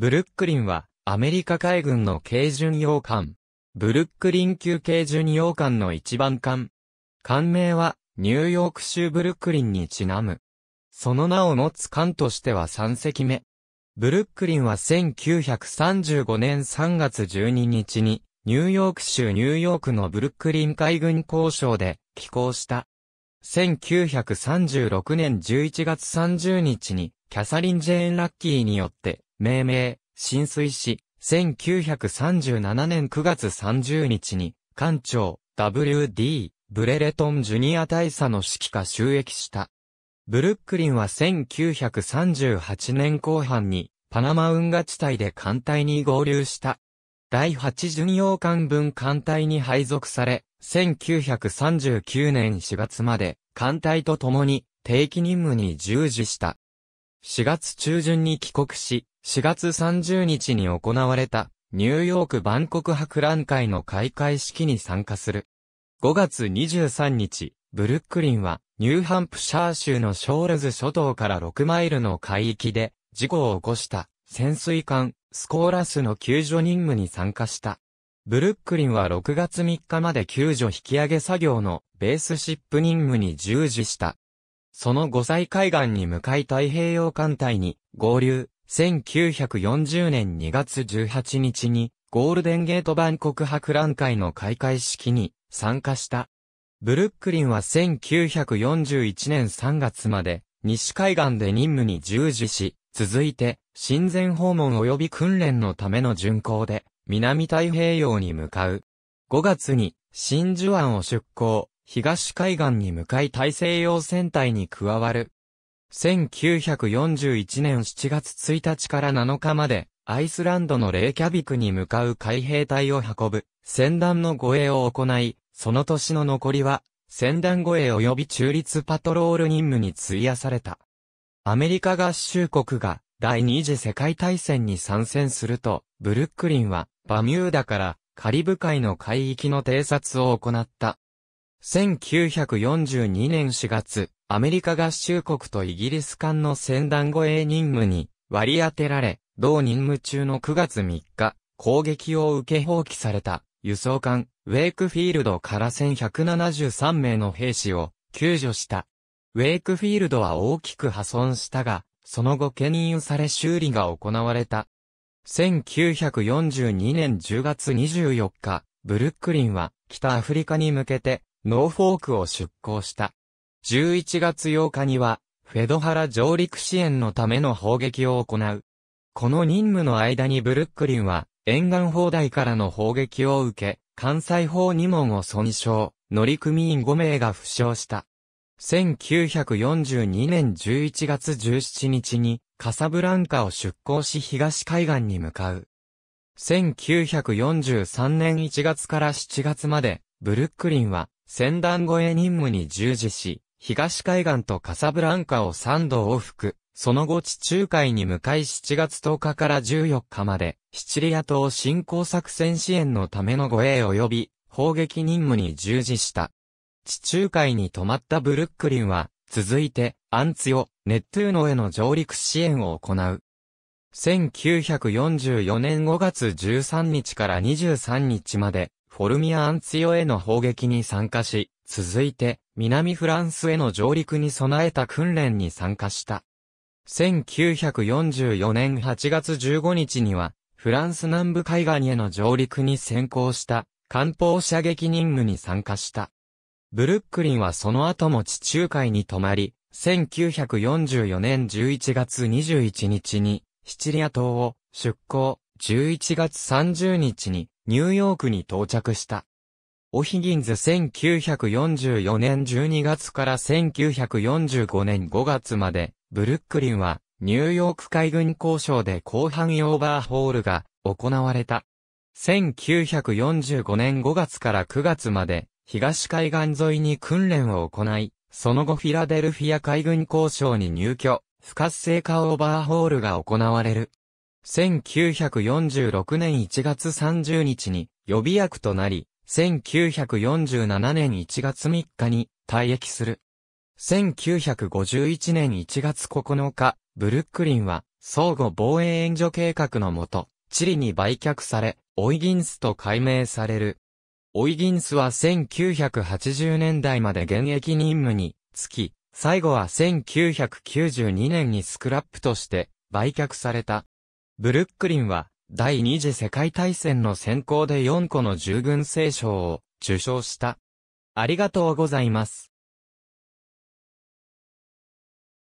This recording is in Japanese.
ブルックリンは、アメリカ海軍の軽巡洋艦。ブルックリン級軽巡洋艦の一番艦。艦名は、ニューヨーク州ブルックリンにちなむ。その名を持つ艦としては3隻目。ブルックリンは1935年3月12日に、ニューヨーク州ニューヨークのブルックリン海軍交渉で寄港した。1936年11月30日に、キャサリン・ジェーン・ラッキーによって命名、浸水し、1937年9月30日に、艦長、W.D. ブレレトン・ジュニア大佐の指揮下収益した。ブルックリンは1938年後半に、パナマ運河地帯で艦隊に合流した。第8巡洋艦分艦隊に配属され、1939年4月まで艦隊と共に定期任務に従事した。4月中旬に帰国し、4月30日に行われた、ニューヨーク万国博覧会の開会式に参加する。5月23日、ブルックリンは、ニューハンプシャー州のショールズ諸島から6マイルの海域で、事故を起こした、潜水艦、スコーラスの救助任務に参加した。ブルックリンは6月3日まで救助引き上げ作業のベースシップ任務に従事した。その五歳海岸に向かい太平洋艦隊に合流、1940年2月18日に、ゴールデンゲート版国博覧会の開会式に参加した。ブルックリンは1941年3月まで、西海岸で任務に従事し、続いて、親善訪問及び訓練のための巡航で、南太平洋に向かう。5月に、真珠湾を出港、東海岸に向かい大西洋戦隊に加わる。1941年7月1日から7日まで、アイスランドのレイキャビクに向かう海兵隊を運ぶ、戦団の護衛を行い、その年の残りは、戦団護衛及び中立パトロール任務に費やされた。アメリカ合衆国が第二次世界大戦に参戦すると、ブルックリンはバミューダからカリブ海の海域の偵察を行った。1942年4月、アメリカ合衆国とイギリス間の船団護衛任務に割り当てられ、同任務中の9月3日、攻撃を受け放棄された輸送艦ウェイクフィールドから1173名の兵士を救助した。ウェイクフィールドは大きく破損したが、その後牽引され修理が行われた。1942年10月24日、ブルックリンは北アフリカに向けてノーフォークを出港した。11月8日には、フェドハラ上陸支援のための砲撃を行う。この任務の間にブルックリンは、沿岸砲台からの砲撃を受け、関西砲2門を損傷、乗組員5名が負傷した。1942年11月17日に、カサブランカを出港し東海岸に向かう。1943年1月から7月まで、ブルックリンは船団越え任務に従事し、東海岸とカサブランカを3度往復、その後地中海に向かい7月10日から14日まで、シチリア島侵攻作戦支援のための護衛及び砲撃任務に従事した。地中海に泊まったブルックリンは、続いて、アンツヨ、ネットゥーノへの上陸支援を行う。1944年5月13日から23日まで、フォルミア・アンツィオへの砲撃に参加し、続いて、南フランスへの上陸に備えた訓練に参加した。1944年8月15日には、フランス南部海岸への上陸に先行した、艦砲射撃任務に参加した。ブルックリンはその後も地中海に泊まり、1944年11月21日に、シチリア島を出港、11月30日にニューヨークに到着した。オヒギンズ1944年12月から1945年5月まで、ブルックリンは、ニューヨーク海軍交渉で広範オーバーホールが行われた。1945年5月から9月まで、東海岸沿いに訓練を行い、その後フィラデルフィア海軍交渉に入居、不活性化オーバーホールが行われる。1946年1月30日に予備役となり、1947年1月3日に退役する。1951年1月9日、ブルックリンは相互防衛援助計画のもと、チリに売却され、オイギンスと改名される。オイギンスは1980年代まで現役任務につき、最後は1992年にスクラップとして売却された。ブルックリンは、第二次世界大戦の先行で4個の従軍聖賞を受賞した。ありがとうございます。